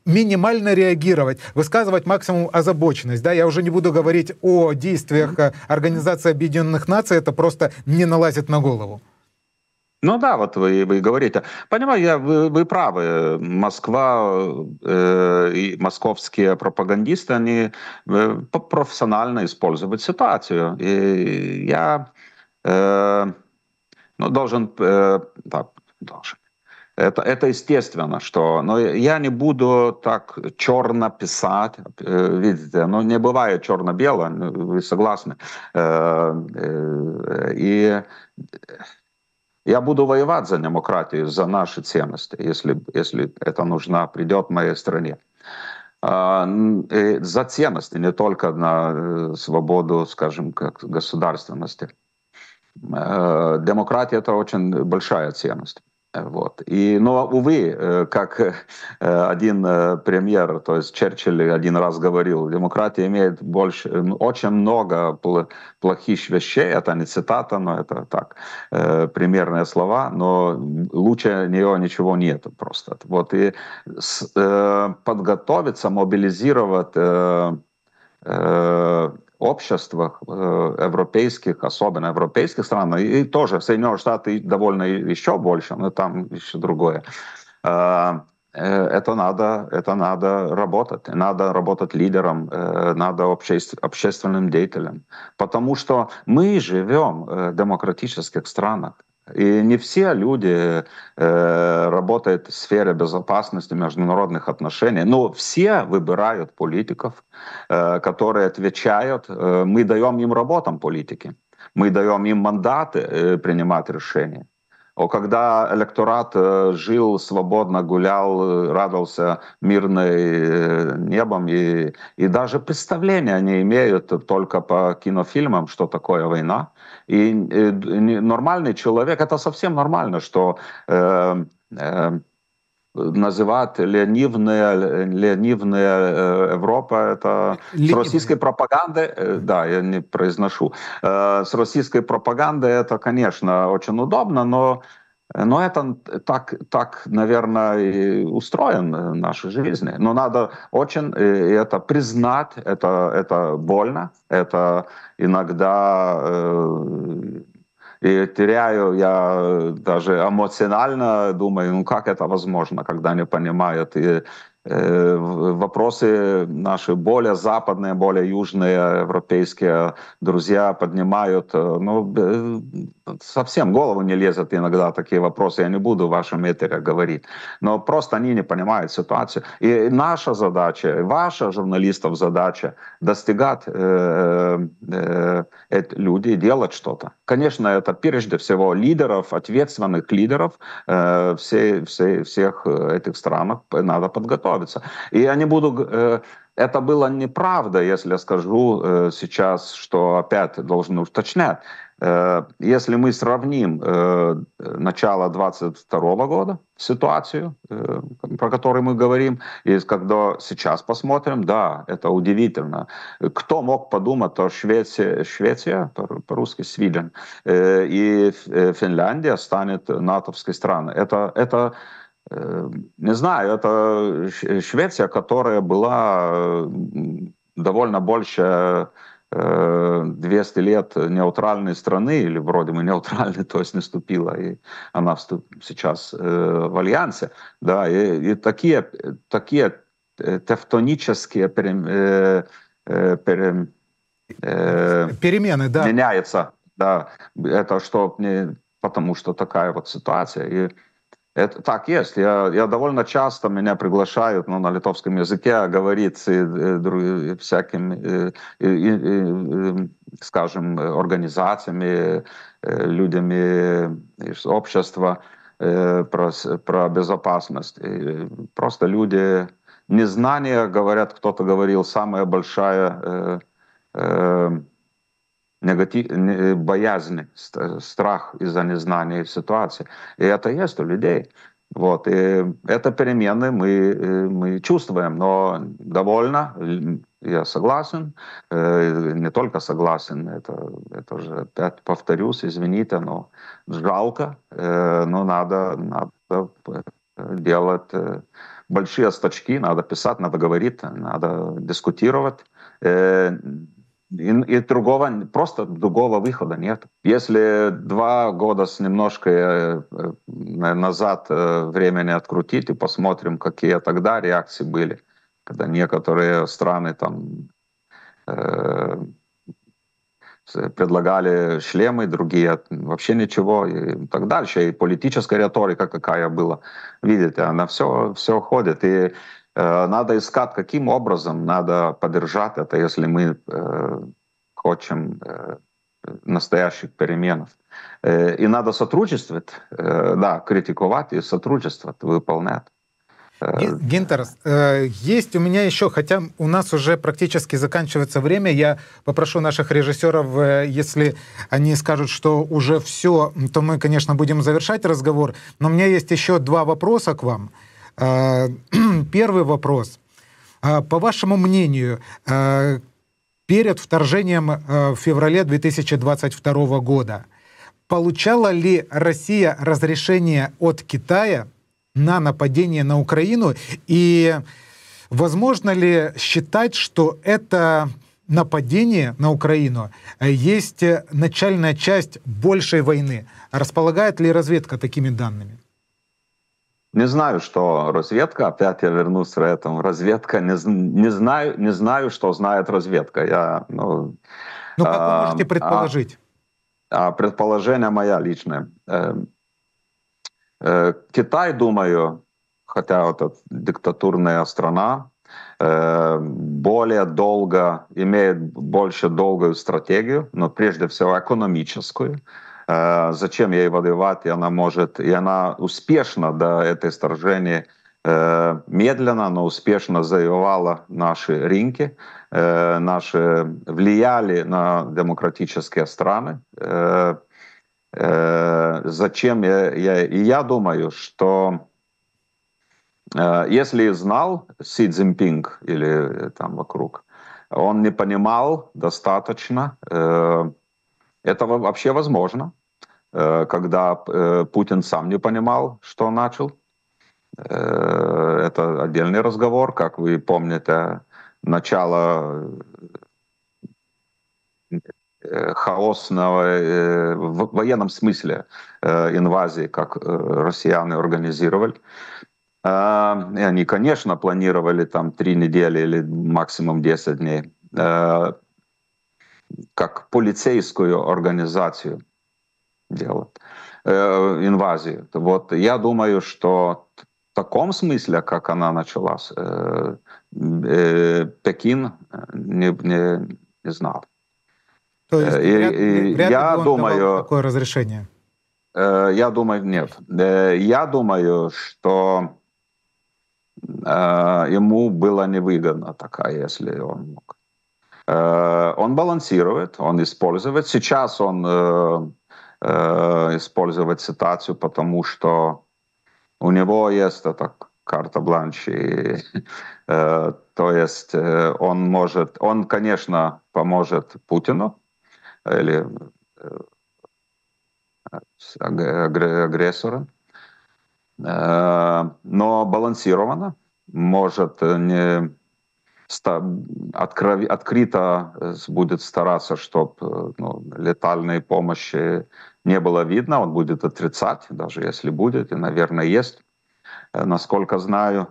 Speaker 1: минимально реагировать, высказывать максимум озабоченность. Да, я уже не буду говорить о действиях э, Организации Объединенных Наций, это просто не налазит на голову.
Speaker 2: Ну да, вот вы, вы говорите. Понимаю, я, вы, вы правы. Москва э, и московские пропагандисты, они э, профессионально используют ситуацию. И я э, ну, должен, э, так, должен. Это, это естественно, что... Но я не буду так черно писать, э, видите, но ну, не бывает черно-бело, ну, вы согласны. Э, э, и я буду воевать за демократию, за наши ценности, если, если это нужно, придет в моей стране. А, э, за ценности, не только на э, свободу, скажем, как государственности. Э, демократия это очень большая ценность. Вот. И, но, увы, э, как э, один премьер, то есть Черчилль один раз говорил, демократия имеет больше, очень много плохих вещей, это не цитата, но это так, примерные слова, но лучше нее ничего нет просто. Вот. И подготовиться, мобилизировать обществах э, европейских, особенно европейских стран, и тоже Соединенные Штаты довольно еще больше, но там еще другое. А, э, это надо, это надо работать, надо работать лидером, э, надо обще, общественным деятелем, потому что мы живем э, в демократических странах, и не все люди э, работают в сфере безопасности международных отношений, но все выбирают политиков, э, которые отвечают, э, мы даем им работам политики, мы даем им мандаты э, принимать решения. когда электорат э, жил свободно, гулял, э, радовался мирной э, небом, и, и даже представления они имеют только по кинофильмам, что такое война, и э, нормальный человек, это совсем нормально, что э, э, называть ленивная, ленивная э, Европа, это Ленивный. с российской пропаганды, э, да, я не произношу, с российской пропаганды это, конечно, очень удобно, но но это так, так, наверное, устроен нашей жизнь. Но надо очень э, это признать, это, это больно, это иногда э, и теряю я даже эмоционально, думаю, ну как это возможно, когда не понимают. И э, вопросы наши более западные, более южные европейские друзья поднимают. Ну, совсем голову не лезут иногда такие вопросы, я не буду в вашем этере говорить, но просто они не понимают ситуацию. И наша задача, ваша журналистов задача достигать э, э, э людей, делать что-то. Конечно, это прежде всего лидеров, ответственных лидеров э, все, все, всех этих странах надо подготовиться. И я не буду... Э, это было неправда, если я скажу э, сейчас, что опять должны уточнять. Э, если мы сравним э, начало 2022 года, ситуацию, э, про которую мы говорим, и когда сейчас посмотрим, да, это удивительно. Кто мог подумать, что Швеция, Швеция по-русски Свиден, и Финляндия станет натовской страной? Это, это не знаю, это Швеция, которая была довольно большая. 200 лет неутральной страны, или вроде мы неутральны, то есть не вступила и она вступ, сейчас э, в альянсе, да, и, и такие, такие тевтонические пере, э, пере, э, э, э, перемены, да. Меняются, да, это что, потому что такая вот ситуация, и это, так, есть. Я, я довольно часто меня приглашают ну, на литовском языке говорить э, э, э, и, и, и всяким, и, и, и, скажем, организациями, людьми из общества про, про безопасность. И просто люди незнание говорят, кто-то говорил, самая большая негатив, э, боязнь, страх из-за незнания ситуации. И это есть у людей. Вот. И это перемены мы, э, мы чувствуем, но довольно, я согласен, э, не только согласен, это, это же опять повторюсь, извините, но жалко, но надо, надо делать большие стачки, надо писать, надо говорить, надо дискутировать. И, и другого, просто другого выхода нет. Если два года с немножко э, э, назад э, времени открутить и посмотрим, какие тогда реакции были, когда некоторые страны там э, предлагали шлемы, другие вообще ничего и так дальше. И политическая риторика какая была. Видите, она все, все ходит. И Э, надо искать, каким образом надо поддержать это, если мы э, хотим э, настоящих перемен, И надо сотрудничать, да, критиковать и сотрудничать, выполнять.
Speaker 1: Гинтер, есть у меня еще, хотя у нас уже практически заканчивается время, я попрошу наших режиссеров, если они скажут, что уже все, то мы, конечно, будем завершать разговор, но у меня есть еще два вопроса к вам. А, первый вопрос. А, по вашему мнению, а, перед вторжением в феврале 2022 года получала ли Россия разрешение от Китая на нападение на Украину? И возможно ли считать, что это нападение на Украину есть э, начальная часть большей войны? Располагает ли разведка такими данными?
Speaker 2: Не знаю, что разведка. Опять я вернусь к этому. Разведка. Не, не, знаю, не знаю, что знает разведка. Я, ну, ну как а, вы можете а предположить? А, а предположение мое личное. Э, э, Китай, думаю, хотя вот это диктатурная страна, э, более долго, имеет больше долгую стратегию, но прежде всего экономическую. А, зачем ей воевать, и она может, и она успешно до этой сторжения э, медленно, но успешно завоевала наши рынки, э, наши влияли на демократические страны. Э, зачем я, я, и я думаю, что если знал Си Цзиньпинг или там вокруг, он не понимал достаточно, это вообще возможно. Э, когда э, Путин сам не понимал, что начал. Э, это отдельный разговор, как вы помните, начало хаосного в военном смысле инвазии, как россияне организировали. И они, конечно, планировали там три недели или максимум 10 дней как полицейскую организацию – делать э, инвазии. Вот я думаю, что в таком смысле, как она началась, э, э, Пекин э, не, не, не знал. То есть, э, и, вряд, и, вряд я он думаю,
Speaker 1: такое разрешение.
Speaker 2: Э, я думаю, нет. Э, я думаю, что э, ему было невыгодно такая, если он мог. Э, он балансирует, он использует. Сейчас он э, э, использовать ситуацию, потому что у него есть эта карта-бланш, и, э, то есть э, он может, он, конечно, поможет Путину или э, агрессора, э, но балансированно может э, не откров... открыто э, будет стараться, чтобы э, ну, летальной помощи не было видно, он будет отрицать, даже если будет, и, наверное, есть э, насколько знаю,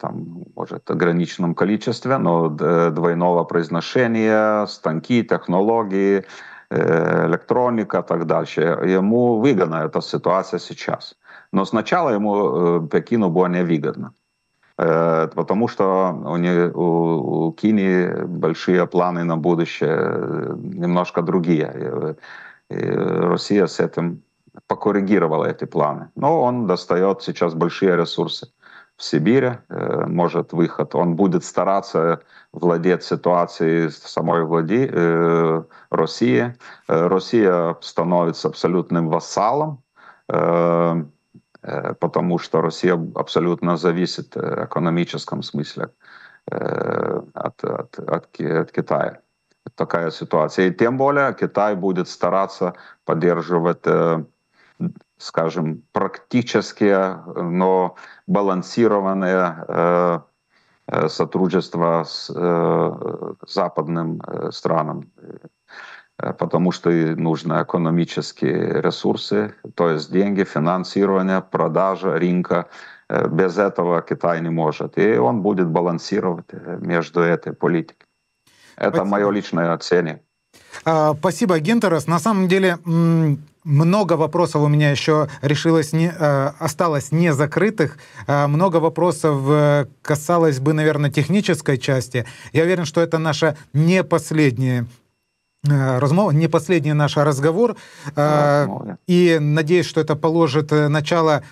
Speaker 2: там, может, в ограниченном количестве, но двойного произношения, станки, технологии, электроника и так дальше. Ему выгодна эта ситуация сейчас. Но сначала ему Пекину было невыгодно. Э, потому что у, не, у, у Кини большие планы на будущее, э, немножко другие. Э, и Россия с этим покоррегировала эти планы. Но он достает сейчас большие ресурсы в Сибири, может выход. Он будет стараться владеть ситуацией самой влади, России. Россия становится абсолютным вассалом. Э, потому что Россия абсолютно зависит э, в экономическом смысле э, от, от, от, от Китая. Такая ситуация. И тем более Китай будет стараться поддерживать, скажем, практические, но балансированные сотрудничество с западным странам. Э, потому что нужны экономические ресурсы, то есть деньги, финансирование, продажа, рынка. Э, без этого Китай не может. И он будет балансировать э, между этой политикой. Это Спасибо. мое личное оценение.
Speaker 1: А, спасибо, Гентерас. На самом деле много вопросов у меня еще решилось не, осталось не закрытых. Много вопросов касалось бы, наверное, технической части. Я уверен, что это наша не последняя Э, Розмова не последний наш а разговор, э, Розмовля. и надеюсь, что это положит э, начало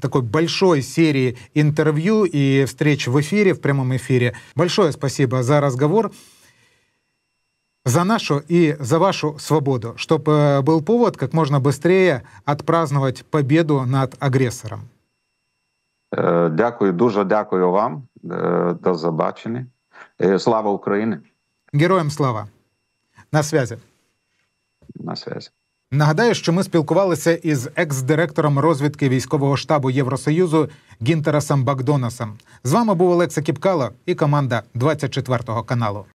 Speaker 1: такой большой серии интервью и встреч в эфире, в прямом эфире. Большое спасибо за разговор, за нашу и за вашу свободу, чтобы был повод как можно быстрее отпраздновать победу над агрессором.
Speaker 2: Дякую, дуже дякую вам. До побачення. Слава Україні!
Speaker 1: Героям слава! На связі. На связі. Нагадаю, що ми спілкувалися із екс-директором розвідки військового штабу Євросоюзу Гінтерасом Бакдонасом. З вами був Олекса Кіпкало і команда 24 го каналу.